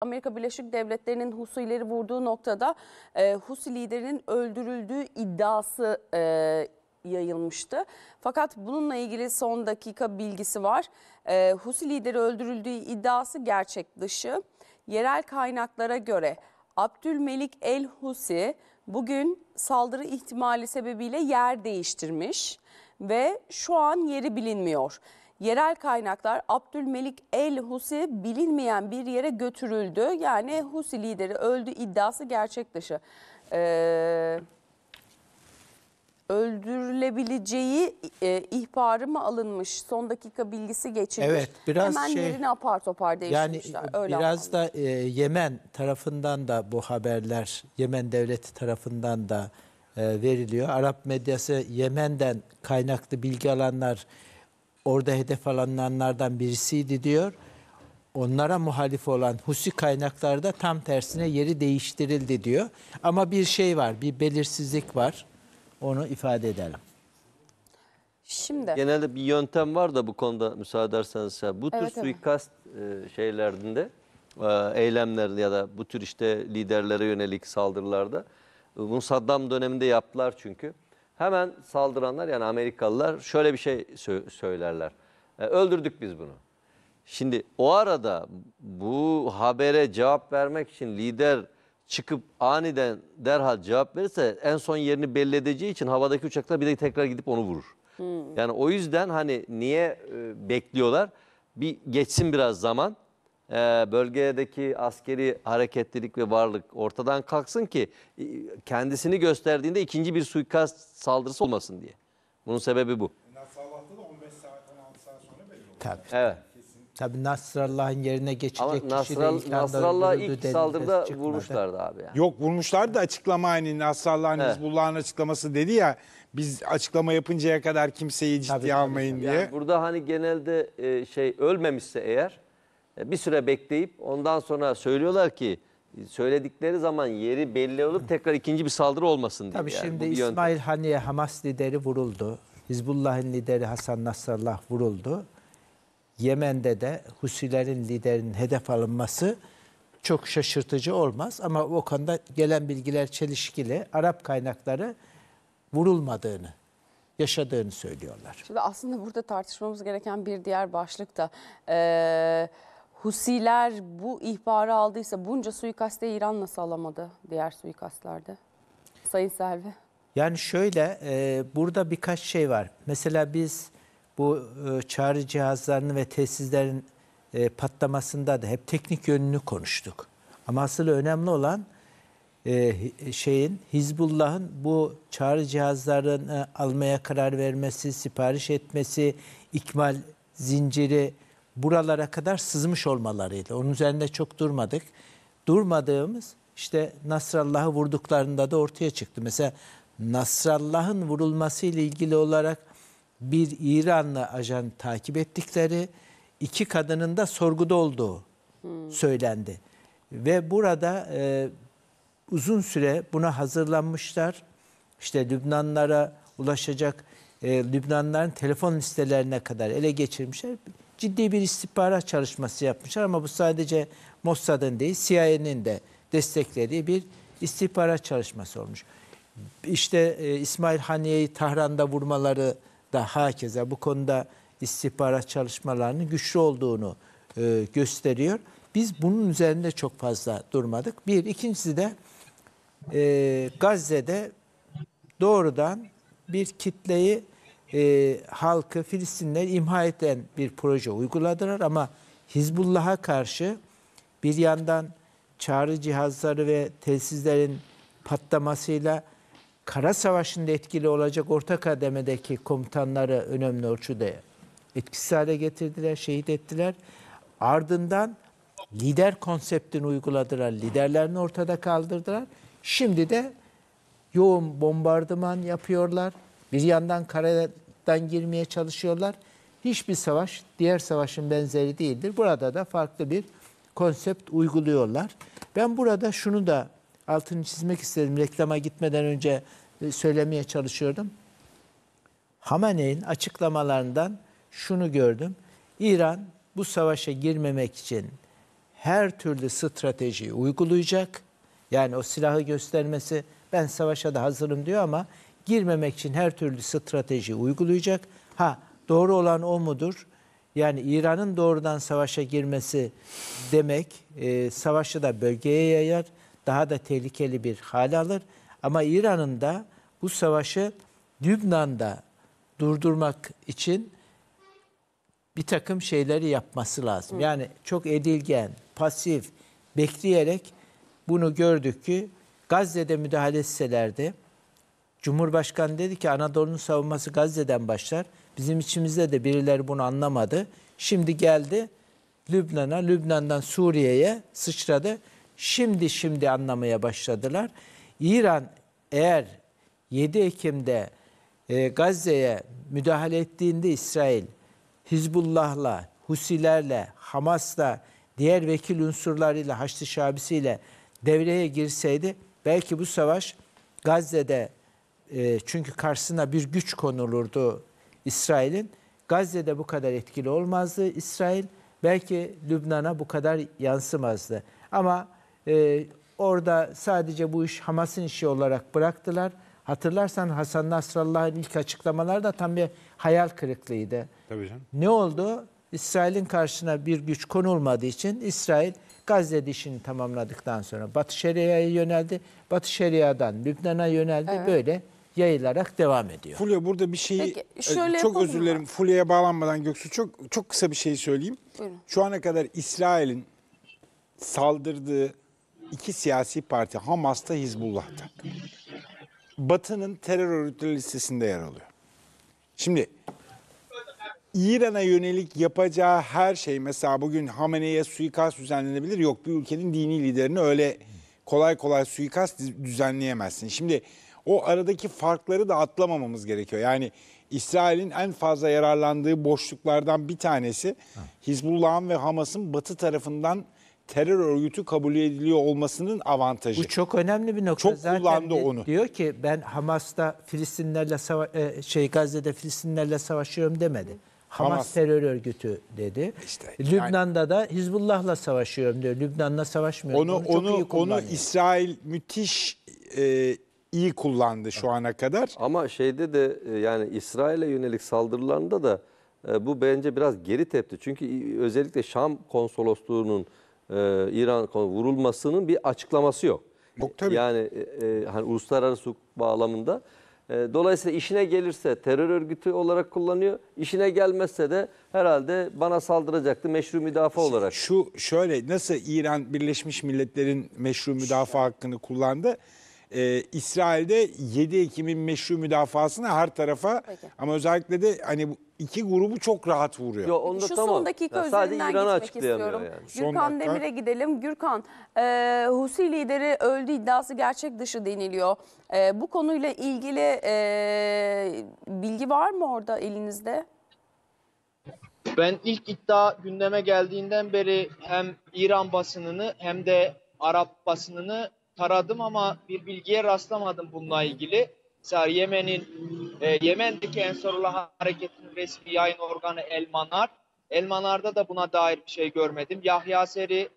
Amerika Birleşik Devletleri'nin Husileri vurduğu noktada e, Husi liderinin öldürüldüğü iddiası e, yayılmıştı. Fakat bununla ilgili son dakika bilgisi var. E, Husi lideri öldürüldüğü iddiası gerçek dışı. Yerel kaynaklara göre Abdülmelik El Husi bugün saldırı ihtimali sebebiyle yer değiştirmiş ve şu an yeri bilinmiyor. Yerel kaynaklar Abdülmelik El Husi bilinmeyen bir yere götürüldü. Yani Husi lideri öldü iddiası gerçek dışı. Ee, öldürülebileceği e, ihbarı mı alınmış? Son dakika bilgisi geçilmiş. Evet, biraz Hemen şey, yerini apar topar değiştirmişler. Yani Öyle biraz anladım. da e, Yemen tarafından da bu haberler Yemen devleti tarafından da e, veriliyor. Arap medyası Yemen'den kaynaklı bilgi alanlar orada hedef alanlardan birisiydi diyor. Onlara muhalif olan husi kaynaklarda tam tersine yeri değiştirildi diyor. Ama bir şey var, bir belirsizlik var. Onu ifade edelim. Şimdi genelde bir yöntem var da bu konuda müsaade ederseniz bu tür evet, suikast evet. şeylerinde e, eylemlerde ya da bu tür işte liderlere yönelik saldırılarda bunu e, Saddam döneminde yaptılar çünkü. Hemen saldıranlar yani Amerikalılar şöyle bir şey sö söylerler. E, öldürdük biz bunu. Şimdi o arada bu habere cevap vermek için lider çıkıp aniden derhal cevap verirse en son yerini belli edeceği için havadaki uçaklar bir de tekrar gidip onu vurur. Hmm. Yani o yüzden hani niye e, bekliyorlar? Bir geçsin biraz zaman. Ee, bölgedeki askeri hareketlilik ve varlık ortadan kalksın ki e, kendisini gösterdiğinde ikinci bir suikast saldırısı olmasın diye. Bunun sebebi bu. Tabii. Evet. Tabii Nasrallah'ın yerine geçecek Ama kişi de Nasrallah ilk saldırıda vurmuşlardı abi. Yani. Yok vurmuşlardı açıklama hani Nasrallah'ın evet. Hizbullah'ın açıklaması dedi ya biz açıklama yapıncaya kadar kimseyi ciddiye tabii, almayın tabii. diye. Yani burada hani genelde e, şey ölmemişse eğer e, bir süre bekleyip ondan sonra söylüyorlar ki söyledikleri zaman yeri belli olup tekrar ikinci bir saldırı olmasın diye. Tabii yani. şimdi İsmail yöntem. Haniye Hamas lideri vuruldu. Hizbullah'ın lideri Hasan Nasrallah vuruldu. Yemen'de de Husilerin liderinin hedef alınması çok şaşırtıcı olmaz. Ama o konuda gelen bilgiler çelişkili. Arap kaynakları vurulmadığını, yaşadığını söylüyorlar. Şimdi aslında burada tartışmamız gereken bir diğer başlık da... Ee, Husiler bu ihbarı aldıysa bunca suikaste İran nasıl alamadı diğer suikastlarda Sayın Selvi. Yani şöyle e, burada birkaç şey var. Mesela biz bu e, çağrı cihazlarının ve tesislerin e, patlamasında da hep teknik yönünü konuştuk. Ama asıl önemli olan e, şeyin Hizbullah'ın bu çağrı cihazlarını e, almaya karar vermesi, sipariş etmesi, ikmal zinciri buralara kadar sızmış olmalarıydı. Onun üzerinde çok durmadık. Durmadığımız işte Nasrallah'ı vurduklarında da ortaya çıktı. Mesela Nasrallah'ın vurulması ile ilgili olarak bir İranlı ajan takip ettikleri, iki kadının da sorguda olduğu söylendi. Ve burada e, uzun süre buna hazırlanmışlar. İşte Lübnanlara ulaşacak e, Lübnanların telefon listelerine kadar ele geçirmişler ciddi bir istihbarat çalışması yapmışlar ama bu sadece Mossad'ın değil CIA'nin de desteklediği bir istihbarat çalışması olmuş. İşte e, İsmail Haniye'yi Tahran'da vurmaları da hakeza bu konuda istihbarat çalışmalarının güçlü olduğunu e, gösteriyor. Biz bunun üzerinde çok fazla durmadık. Bir, ikincisi de e, Gazze'de doğrudan bir kitleyi e, halkı Filistinler imha eden bir proje uyguladılar ama Hizbullah'a karşı bir yandan çağrı cihazları ve tesislerin patlamasıyla kara savaşında etkili olacak orta kademedeki komutanları önemli ölçüde etkisiz hale getirdiler, şehit ettiler. Ardından lider konseptini uyguladılar, liderlerini ortada kaldırdılar. Şimdi de yoğun bombardıman yapıyorlar. Bir yandan karadan girmeye çalışıyorlar. Hiçbir savaş diğer savaşın benzeri değildir. Burada da farklı bir konsept uyguluyorlar. Ben burada şunu da altını çizmek istedim. Reklama gitmeden önce e, söylemeye çalışıyordum. Hamaney'in açıklamalarından şunu gördüm. İran bu savaşa girmemek için her türlü stratejiyi uygulayacak. Yani o silahı göstermesi ben savaşa da hazırım diyor ama girmemek için her türlü strateji uygulayacak. Ha doğru olan o mudur? Yani İran'ın doğrudan savaşa girmesi demek e, savaşı da bölgeye yayar, daha da tehlikeli bir hal alır. Ama İran'ın da bu savaşı Lübnan'da durdurmak için bir takım şeyleri yapması lazım. Yani çok edilgen, pasif, bekleyerek bunu gördük ki Gazze'de müdahale etselerdi Cumhurbaşkanı dedi ki Anadolu'nun savunması Gazze'den başlar. Bizim içimizde de birileri bunu anlamadı. Şimdi geldi Lübnan'a, Lübnan'dan Suriye'ye sıçradı. Şimdi şimdi anlamaya başladılar. İran eğer 7 Ekim'de e, Gazze'ye müdahale ettiğinde İsrail Hizbullah'la, Husilerle, Hamas'la, diğer vekil unsurlarıyla, Haçlı Şabisi'yle devreye girseydi belki bu savaş Gazze'de e, çünkü karşısına bir güç konulurdu İsrail'in. Gazze'de bu kadar etkili olmazdı İsrail. Belki Lübnan'a bu kadar yansımazdı. Ama e, orada sadece bu iş Hamas'ın işi olarak bıraktılar. Hatırlarsan Hasan Nasrallah'ın ilk açıklamaları da tam bir hayal kırıklığıydı. Tabii canım. Ne oldu? İsrail'in karşısına bir güç konulmadığı için İsrail Gazze işini tamamladıktan sonra Batı Şeria'ya yöneldi. Batı Şeria'dan Lübnan'a yöneldi. Evet. Böyle yayılarak devam ediyor. Fulya burada bir şeyi Peki, e, şöyle çok özür dilerim. Fulya'ya bağlanmadan Göksu çok çok kısa bir şey söyleyeyim. Buyurun. Şu ana kadar İsrail'in saldırdığı iki siyasi parti Hamas'ta Hizbullah'ta. Batı'nın terör örgütleri listesinde yer alıyor. Şimdi İran'a yönelik yapacağı her şey mesela bugün Hamene'ye suikast düzenlenebilir. Yok bir ülkenin dini liderini öyle kolay kolay suikast düzenleyemezsin. Şimdi o aradaki farkları da atlamamamız gerekiyor. Yani İsrail'in en fazla yararlandığı boşluklardan bir tanesi Hizbullah'ın ve Hamas'ın batı tarafından terör örgütü kabul ediliyor olmasının avantajı. Bu çok önemli bir nokta. Çok Zaten kullandı onu. Diyor ki ben Hamas'ta Filistinlerle e, şey Gazze'de Filistinlerle savaşıyorum demedi. Hamas, Hamas terör örgütü dedi. İşte, yani, Lübnan'da da Hizbullah'la savaşıyorum diyor. Lübnan'la savaşmıyor. Onu onu onu, onu İsrail müthiş e, iyi kullandı şu ana kadar. Ama şeyde de e, yani İsrail'e yönelik saldırılarında da e, bu bence biraz geri tepti. Çünkü özellikle Şam konsolosluğunun e, İran vurulmasının bir açıklaması yok. Yok tabii. Yani hani uluslararası bağlamında. Dolayısıyla işine gelirse terör örgütü olarak kullanıyor. İşine gelmezse de herhalde bana saldıracaktı meşru müdafaa olarak. Şu şöyle nasıl İran Birleşmiş Milletler'in meşru müdafaa hakkını kullandı? e, İsrail'de 7 Ekim'in meşru müdafasını her tarafa Peki. ama özellikle de hani bu iki grubu çok rahat vuruyor. Yo, onda Şu tamam. son dakika ya, üzerinden İran'ı gitmek istiyorum. Yani. Gürkan Demir'e gidelim. Gürkan, e, Husi lideri öldü iddiası gerçek dışı deniliyor. E, bu konuyla ilgili e, bilgi var mı orada elinizde? Ben ilk iddia gündeme geldiğinden beri hem İran basınını hem de Arap basınını taradım ama bir bilgiye rastlamadım bununla ilgili. Mesela Yemen'in e, Yemen'deki Ensarullah hareketinin resmi yayın organı Elmanar. Elmanar'da da buna dair bir şey görmedim. Yahya Seri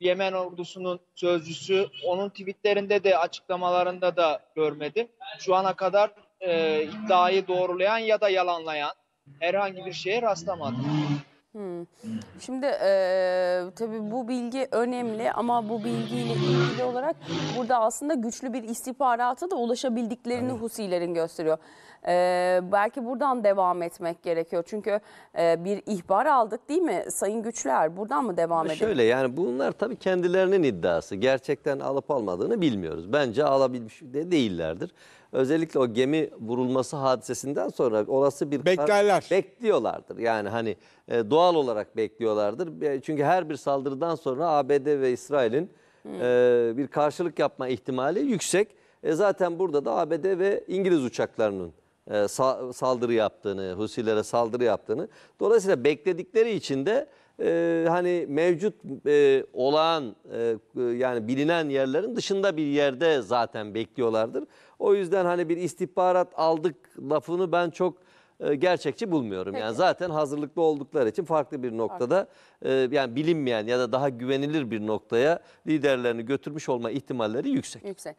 Yemen ordusunun sözcüsü onun tweetlerinde de açıklamalarında da görmedim. Şu ana kadar e, iddiayı doğrulayan ya da yalanlayan herhangi bir şeye rastlamadım. Hmm. Şimdi e, tabii bu bilgi önemli ama bu bilgiyle ilgili olarak burada aslında güçlü bir istihbarata da ulaşabildiklerini Husilerin gösteriyor. Ee, belki buradan devam etmek gerekiyor. Çünkü e, bir ihbar aldık değil mi Sayın Güçler? Buradan mı devam edelim? Şöyle yani bunlar tabii kendilerinin iddiası. Gerçekten alıp almadığını bilmiyoruz. Bence alabilmiş de değillerdir. Özellikle o gemi vurulması hadisesinden sonra olası bir... Beklerler. Bekliyorlardır. Yani hani e, doğal olarak bekliyorlardır. Çünkü her bir saldırıdan sonra ABD ve İsrail'in hmm. e, bir karşılık yapma ihtimali yüksek. E zaten burada da ABD ve İngiliz uçaklarının e, saldırı yaptığını, Husilere saldırı yaptığını. Dolayısıyla bekledikleri için de e, hani mevcut e, olağan e, e, yani bilinen yerlerin dışında bir yerde zaten bekliyorlardır. O yüzden hani bir istihbarat aldık lafını ben çok e, gerçekçi bulmuyorum. Peki. Yani zaten hazırlıklı oldukları için farklı bir noktada e, yani bilinmeyen ya da daha güvenilir bir noktaya liderlerini götürmüş olma ihtimalleri yüksek. Yüksek.